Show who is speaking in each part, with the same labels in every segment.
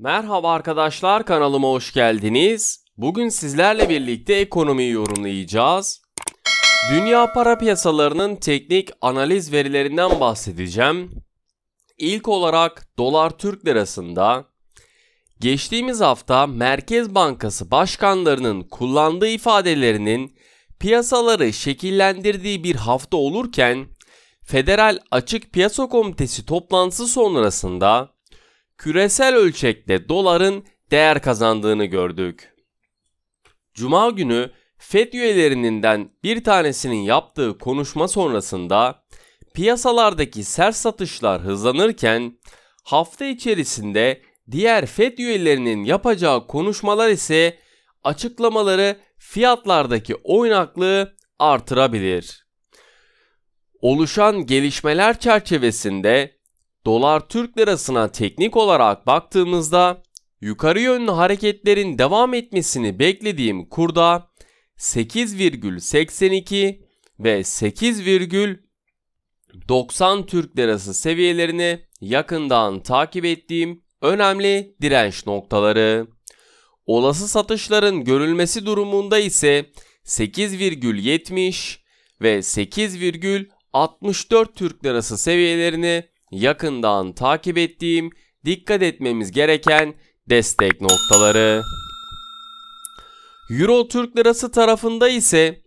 Speaker 1: Merhaba arkadaşlar kanalıma hoş geldiniz. Bugün sizlerle birlikte ekonomiyi yorumlayacağız. Dünya para piyasalarının teknik analiz verilerinden bahsedeceğim. İlk olarak dolar Türk lirasında geçtiğimiz hafta Merkez Bankası başkanlarının kullandığı ifadelerinin piyasaları şekillendirdiği bir hafta olurken Federal Açık Piyasa Komitesi toplantısı sonrasında küresel ölçekte doların değer kazandığını gördük. Cuma günü FED üyelerinden bir tanesinin yaptığı konuşma sonrasında piyasalardaki sert satışlar hızlanırken hafta içerisinde diğer FED üyelerinin yapacağı konuşmalar ise açıklamaları fiyatlardaki oynaklığı artırabilir. Oluşan gelişmeler çerçevesinde dolar Türk lirasına teknik olarak baktığımızda yukarı yönlü hareketlerin devam etmesini beklediğim kurda 8,82 ve 8,90 Türk lirası seviyelerini yakından takip ettiğim önemli direnç noktaları. Olası satışların görülmesi durumunda ise 8,70 ve 8,64 Türk lirası seviyelerini yakından takip ettiğim dikkat etmemiz gereken destek noktaları. Euro Türk Lirası tarafında ise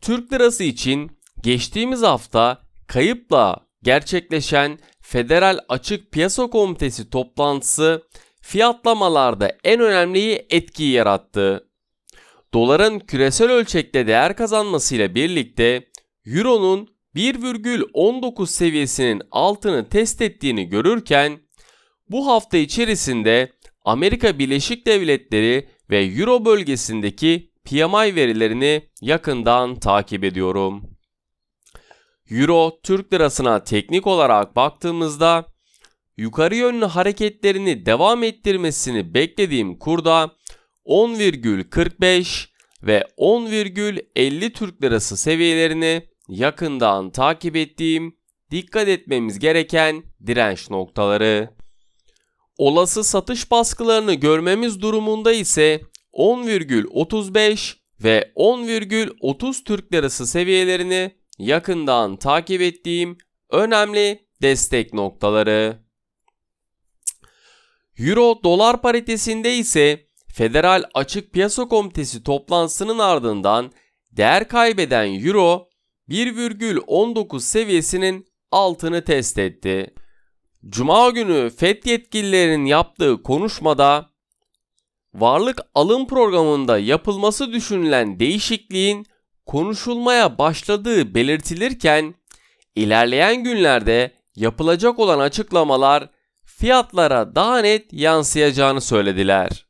Speaker 1: Türk Lirası için geçtiğimiz hafta kayıpla gerçekleşen Federal Açık Piyasa Komitesi toplantısı fiyatlamalarda en önemli etkiyi yarattı. Doların küresel ölçekte değer kazanmasıyla birlikte Euro'nun 1,19 seviyesinin altını test ettiğini görürken bu hafta içerisinde Amerika Birleşik Devletleri ve Euro bölgesindeki PMI verilerini yakından takip ediyorum. Euro Türk lirasına teknik olarak baktığımızda yukarı yönlü hareketlerini devam ettirmesini beklediğim kurda 10,45 ve 10,50 Türk lirası seviyelerini yakından takip ettiğim dikkat etmemiz gereken direnç noktaları. Olası satış baskılarını görmemiz durumunda ise 10,35 ve 10,30 Türk Lirası seviyelerini yakından takip ettiğim önemli destek noktaları. Euro dolar paritesinde ise Federal Açık Piyasa Komitesi toplantısının ardından değer kaybeden Euro 1,19 seviyesinin altını test etti. Cuma günü FED yetkililerinin yaptığı konuşmada varlık alım programında yapılması düşünülen değişikliğin konuşulmaya başladığı belirtilirken ilerleyen günlerde yapılacak olan açıklamalar fiyatlara daha net yansıyacağını söylediler.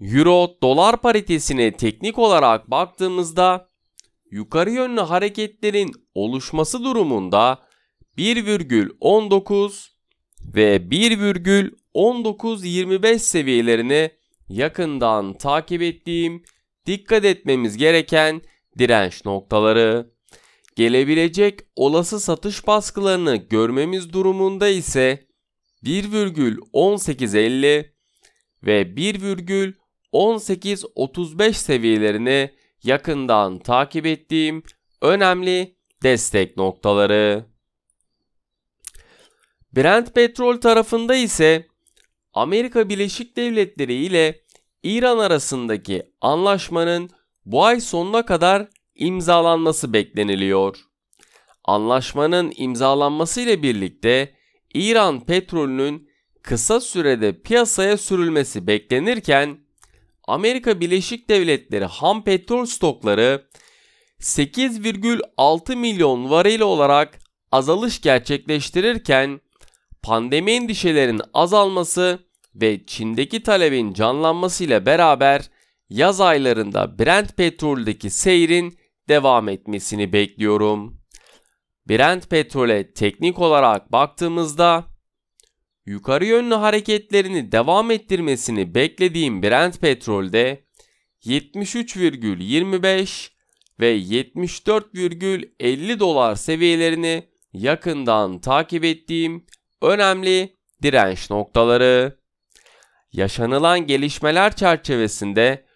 Speaker 1: Euro dolar paritesine teknik olarak baktığımızda yukarı yönlü hareketlerin oluşması durumunda 1,19 ve 1.1925 seviyelerini yakından takip ettiğim dikkat etmemiz gereken direnç noktaları. Gelebilecek olası satış baskılarını görmemiz durumunda ise 1,1850 ve 1,1835 seviyelerini yakından takip ettiğim önemli destek noktaları. Brent petrol tarafında ise Amerika Birleşik Devletleri ile İran arasındaki anlaşmanın bu ay sonuna kadar imzalanması bekleniliyor. Anlaşmanın imzalanması ile birlikte İran petrolünün kısa sürede piyasaya sürülmesi beklenirken Amerika Birleşik Devletleri ham petrol stokları 8,6 milyon varil olarak azalış gerçekleştirirken pandemi endişelerinin azalması ve Çin'deki talebin canlanmasıyla beraber yaz aylarında Brent petroldeki seyrin devam etmesini bekliyorum. Brent petrole teknik olarak baktığımızda yukarı yönlü hareketlerini devam ettirmesini beklediğim Brent petrolde 73,25 ve 74,50 dolar seviyelerini yakından takip ettiğim önemli direnç noktaları. Yaşanılan gelişmeler çerçevesinde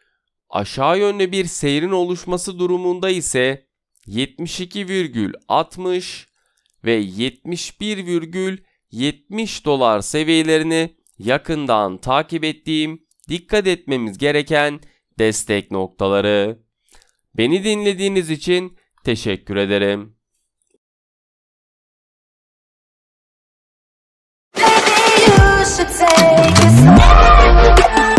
Speaker 1: aşağı yönlü bir seyrin oluşması durumunda ise 72,60 ve 71,50 70 dolar seviyelerini yakından takip ettiğim dikkat etmemiz gereken destek noktaları. Beni dinlediğiniz için teşekkür ederim. Baby, you